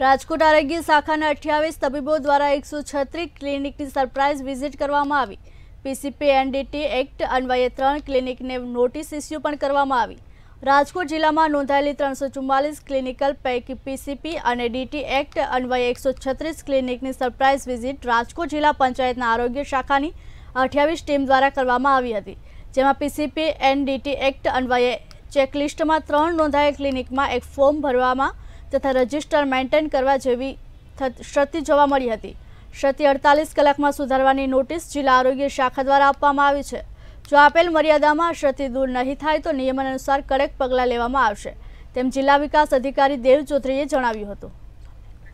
રાજકોટ આરોગ્ય શાખાને 28 તબીબો દ્વારા 136 ક્લિનિકની સરપ્રાઈઝ વિઝિટ કરવામાં આવી. PCPA&DT એક્ટ અનુવાય 3 ક્લિનિકને નોટિસ ઇશ્યુ પણ કરવામાં આવી. રાજકોટ જિલ્લામાં નોંધાયેલી 344 ક્લિનિકલ પે પીસીપી અને DT એક્ટ અનુવાય 136 ક્લિનિકની સરપ્રાઈઝ વિઝિટ રાજકોટ જિલ્લા પંચાયતના આરોગ્ય શાખાની 28 ટીમ દ્વારા કરવામાં આવી હતી. જેમાં PCPA&DT એક્ટ અનુવાય ચેકલિસ્ટમાં 3 નોંધાય ક્લિનિકમાં એક ફોર્મ ભરવામાં તથા રજિસ્ટર મેન્ટેન કરવા જેવી ક્ષતિ જોવા મળી હતી ક્ષતિ અડતાલીસ કલાકમાં સુધારવાની નોટિસ જિલ્લા આરોગ્ય શાખા દ્વારા આપવામાં આવી છે જો આપેલ મર્યાદામાં ક્ષતિ દૂર નહીં થાય તો નિયમન અનુસાર કડક પગલાં લેવામાં આવશે તેમ જિલ્લા વિકાસ અધિકારી દેવ ચૌધરીએ જણાવ્યું હતું